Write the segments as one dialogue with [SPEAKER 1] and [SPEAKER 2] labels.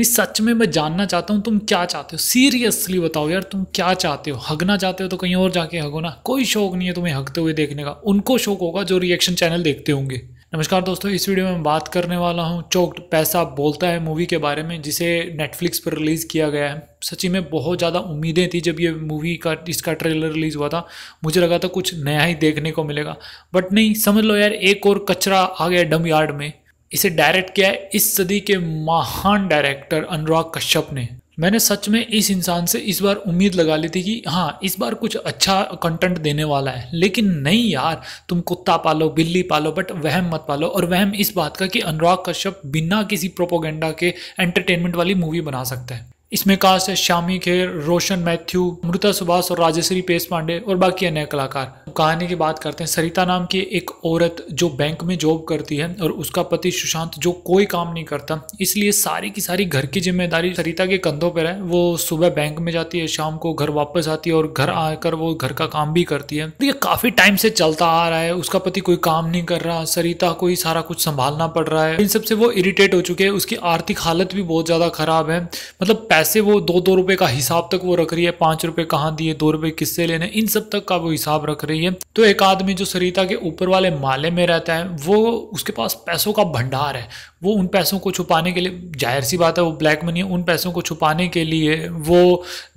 [SPEAKER 1] नहीं सच में मैं जानना चाहता हूँ तुम क्या चाहते हो सीरियसली बताओ यार तुम क्या चाहते हो हगना चाहते हो तो कहीं और जाके हगो ना कोई शौक नहीं है तुम्हें हगते हुए देखने का उनको शौक होगा जो रिएक्शन चैनल देखते होंगे नमस्कार दोस्तों इस वीडियो में मैं बात करने वाला हूँ चौकड पैसा बोलता है मूवी के बारे में जिसे नेटफ्लिक्स पर रिलीज़ किया गया है सची में बहुत ज़्यादा उम्मीदें थी जब ये मूवी का इसका ट्रेलर रिलीज़ हुआ था मुझे लगा था कुछ नया ही देखने को मिलेगा बट नहीं समझ लो यार एक और कचरा आ गया डम यार्ड में इसे डायरेक्ट किया है इस सदी के महान डायरेक्टर अनुराग कश्यप ने मैंने सच में इस इंसान से इस बार उम्मीद लगा ली थी कि हाँ इस बार कुछ अच्छा कंटेंट देने वाला है लेकिन नहीं यार तुम कुत्ता पालो बिल्ली पालो बट वहम मत पालो और वहम इस बात का कि अनुराग कश्यप बिना किसी प्रोपोगेंडा के एंटरटेनमेंट वाली मूवी बना सकता है इसमें कहा है शामी खेर रोशन मैथ्यू अमृता सुभाष और राजेश्वरी पेश पांडे और बाकी अन्य कलाकार कहानी की बात करते हैं सरिता नाम की एक औरत जो बैंक में जॉब करती है और उसका पति सुशांत जो कोई काम नहीं करता इसलिए सारी की सारी घर की जिम्मेदारी सरिता के कंधों पर है वो सुबह बैंक में जाती है शाम को घर वापस आती है और घर आकर वो घर का काम भी करती है तो ये काफी टाइम से चलता आ रहा है उसका पति कोई काम नहीं कर रहा सरिता को ही सारा कुछ संभालना पड़ रहा है इन सबसे वो इरिटेट हो चुके हैं उसकी आर्थिक हालत भी बहुत ज्यादा खराब है मतलब कैसे वो दो दो रुपए का हिसाब तक वो रख रही है पांच रुपए कहाँ दिए दो रुपए किससे लेने इन सब तक का वो हिसाब रख रही है तो एक आदमी जो सरिता के ऊपर वाले माले में रहता है वो उसके पास पैसों का भंडार है वो उन पैसों को छुपाने के लिए जाहिर सी बात है वो ब्लैक मनी है उन पैसों को छुपाने के लिए वो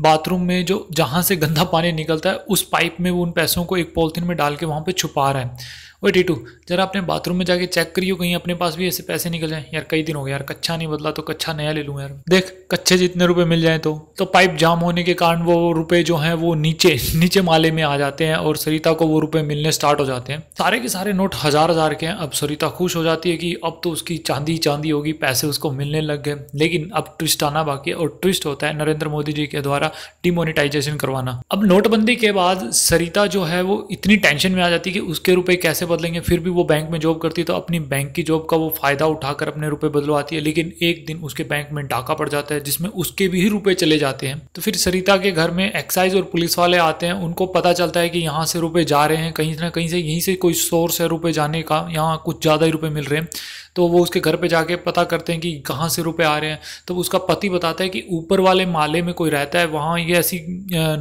[SPEAKER 1] बाथरूम में जो जहाँ से गंदा पानी निकलता है उस पाइप में वो उन पैसों को एक पॉलिथीन में डाल के वहाँ पर छुपा रहा है वो टीटू जरा अपने बाथरूम में जाके चेक करियो कहीं अपने पास भी ऐसे पैसे निकल जाए यार कई दिन हो गए यार कच्चा नहीं बदला तो कच्चा नया ले लूँ यार देख कच्चे जितने रुपए मिल जाए तो तो पाइप जाम होने के कारण वो रुपए जो हैं वो नीचे नीचे माले में आ जाते हैं और सरिता को वो रुपए मिलने स्टार्ट हो जाते हैं सारे के सारे नोट हजार हजार के हैं अब सरिता खुश हो जाती है कि अब तो उसकी चांदी चांदी होगी पैसे उसको मिलने लग गए लेकिन अब ट्विस्ट आना बाकी है और ट्विस्ट होता है नरेंद्र मोदी जी के द्वारा डिमोनिटाइजेशन करवाना अब नोटबंदी के बाद सरिता जो है वो इतनी टेंशन में आ जाती है कि उसके रुपए कैसे बदलेंगे फिर भी वो बैंक में जॉब करती है तो अपनी बैंक की जॉब का वो फ़ायदा उठाकर अपने रुपए बदलवाती है लेकिन एक दिन उसके बैंक में डाका पड़ जाता है जिसमें उसके भी रुपए चले जाते हैं तो फिर सरिता के घर में एक्साइज और पुलिस वाले आते हैं उनको पता चलता है कि यहाँ से रुपये जा रहे हैं कहीं ना कहीं से यहीं से कोई सोर्स है रुपये जाने का यहाँ कुछ ज़्यादा ही रुपये मिल रहे हैं तो वो उसके घर पे जाके पता करते हैं कि कहाँ से रुपए आ रहे हैं तो उसका पति बताता है कि ऊपर वाले माले में कोई रहता है वहाँ ये ऐसी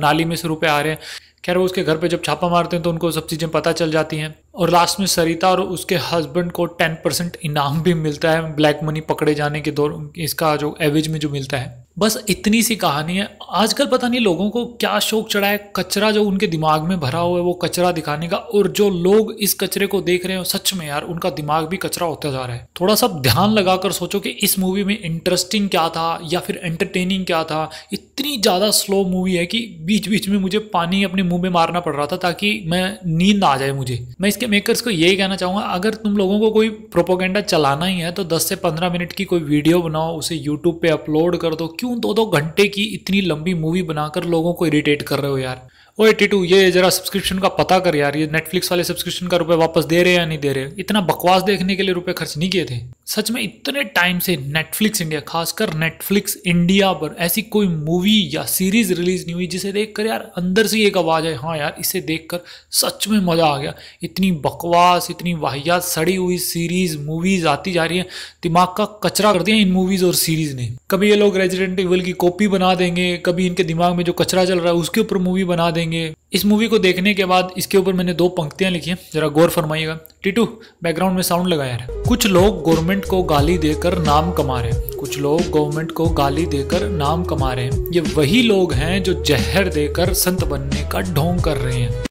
[SPEAKER 1] नाली में से रुपए आ रहे हैं खैर वो उसके घर पे जब छापा मारते हैं तो उनको सब चीज़ें पता चल जाती हैं और लास्ट में सरिता और उसके हस्बैंड को टेन परसेंट इनाम भी मिलता है ब्लैक मनी पकड़े जाने के दौर इसका जो एवरेज में जो मिलता है बस इतनी सी कहानी है आजकल पता नहीं लोगों को क्या शौक चढ़ा है कचरा जो उनके दिमाग में भरा हुआ है वो कचरा दिखाने का और जो लोग इस कचरे को देख रहे हैं सच में यार उनका दिमाग भी कचरा होता जा रहा है थोड़ा सा ध्यान लगाकर सोचो कि इस मूवी में इंटरेस्टिंग क्या था या फिर एंटरटेनिंग क्या था इतनी ज़्यादा स्लो मूवी है कि बीच बीच में मुझे पानी अपने मुंह में मारना पड़ रहा था ताकि मैं नींद आ जाए मुझे मैं इसके मेकर्स को यही कहना चाहूँगा अगर तुम लोगों को कोई प्रोपोगेंडा चलाना ही है तो दस से पंद्रह मिनट की कोई वीडियो बनाओ उसे यूट्यूब पर अपलोड कर दो क्यों क्यों दो दो घंटे की इतनी लंबी मूवी बनाकर लोगों को इरिटेट कर रहे हो यार ओए टिटू ये जरा सब्सक्रिप्शन का पता कर यार ये नेटफ्लिक्स वाले सब्सक्रिप्शन का रुपए वापस दे रहे हैं या नहीं दे रहे इतना बकवास देखने के लिए रुपए खर्च नहीं किए थे सच में इतने टाइम से नेटफ्लिक्स इंडिया खासकर नेटफ्लिक्स इंडिया पर ऐसी कोई मूवी या सीरीज रिलीज नहीं हुई जिसे देखकर यार अंदर से एक आवाज़ है हाँ यार इसे देखकर सच में मज़ा आ गया इतनी बकवास इतनी वाहियात सड़ी हुई सीरीज मूवीज आती जा रही है दिमाग का कचरा कर दिया इन मूवीज और सीरीज ने कभी ये लोग रेजिडेंट इवल की कॉपी बना देंगे कभी इनके दिमाग में जो कचरा चल रहा है उसके ऊपर मूवी बना देंगे इस मूवी को देखने के बाद इसके ऊपर मैंने दो पंक्तियां लिखी हैं जरा गौर फरमाइएगा टीटू बैकग्राउंड में साउंड लगाया है कुछ लोग गवर्नमेंट को गाली देकर नाम कमा रहे हैं कुछ लोग गवर्नमेंट को गाली देकर नाम कमा रहे हैं ये वही लोग हैं जो जहर देकर संत बनने का ढोंग कर रहे हैं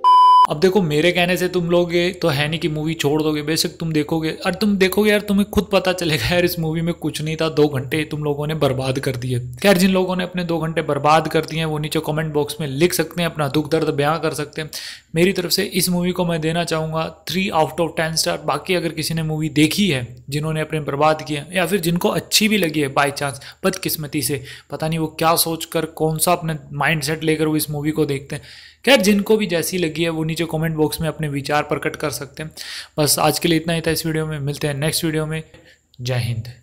[SPEAKER 1] अब देखो मेरे कहने से तुम लोग तो है नहीं कि मूवी छोड़ दोगे बेशक तुम देखोगे और तुम देखोगे यार तुम्हें खुद पता चलेगा यार इस मूवी में कुछ नहीं था दो घंटे तुम लोगों ने बर्बाद कर दिए खैर जिन लोगों ने अपने दो घंटे बर्बाद कर दिए हैं वो नीचे कॉमेंट बॉक्स में लिख सकते हैं अपना दुख दर्द बयां कर सकते हैं मेरी तरफ से इस मूवी को मैं देना चाहूँगा three out of ten star बाकी अगर किसी ने मूवी देखी है जिन्होंने अपने बर्बाद किया या फिर जिनको अच्छी भी लगी है बाई चांस बदकिस्मती से पता नहीं वो क्या सोच कर कौन सा अपने माइंड सेट लेकर वो इस मूवी को देखते हैं खैर जिनको भी जैसी लगी है वो नीचे कमेंट बॉक्स में अपने विचार प्रकट कर सकते हैं बस आज के लिए इतना ही था इस वीडियो में मिलते हैं नेक्स्ट वीडियो में जय हिंद